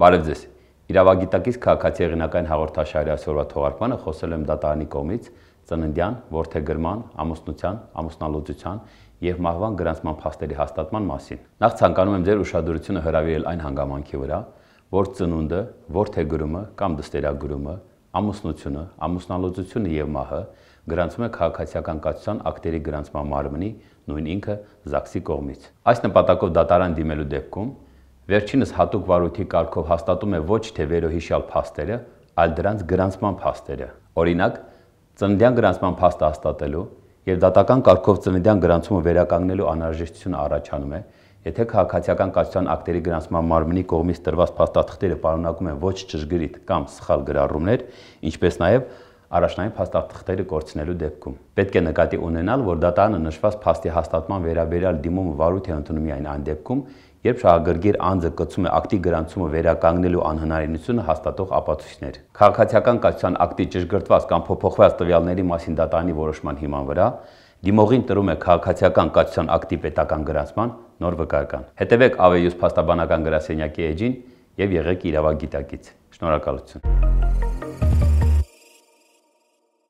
Բարև ձեզ։ Իրավագիտակից քաղաքացի եղանակային հաղորդաշարի այսօրվա թողարկմանը խոսել եմ դատարանի կողմից ծննդյան, ворթեգրման, ամուսնության, ամուսնալուծության եւ մահվան գրանցման փաստերի հաստատման մասին։ Նախ ցանկանում եմ ձեր ուշադրությունը հրավիրել այն հանգամանքի վրա, որ ծնունդը, ворթեգրումը կամ դստերագրումը, ամուսնությունը, ամուսնալուծությունը եւ մահը գրանցում է քաղաքացիական կացության ակտերի գրանցման մարմնի նույն ինքը ԶԱԿՍ-ի կողմից։ Այս նպատակով դատարան դիմելու դեպքում Վերջինս հատուկ վարույթի կարգով հաստատում է ոչ թե վերոհիշյալ փաստերը, այլ դրանց գրանցման փաստերը։ Օրինակ, ծննդյան գրանցման փաստը հաստատելու եւ դատական կարգով ծննդյան գրանցումը վերականգնելու անհրաժեշտությունը առաջանում է, եթե քաղաքացիական կացության ակտերի գրանցման մարմնի կողմից տրված փաստաթղթերը պարունակում են ոչ ճշգրիտ կամ սխալ գրառումներ, ինչպես նաեւ առաջնային փաստաթղթերը կորցնելու դեպքում։ Պետք է նկատի ունենալ, որ դատարանը նշված փաստի հաստատման վերաբերյալ դիմումը վարույթ է ընդունում այն այն դեպքում, երբ շահագրգիռ անձը կցում է ակտի գրանցումը վերականգնելու անհնարինությունը հաստատող ապացույցներ։ Քաղաքացիական կայացան ակտի ճշգրտված կամ փոփոխված տվյալների մասին դատարանի որոշման հիման վրա դիմողին տրում է քաղաքացիական կայացան ակտի պետական գրանցման նոր վկայական։ Հետևեք AVE-յուս փաստաբանական գրասենյակի էջին եւ եղեք իրավագիտակից։ Շնորհակալություն։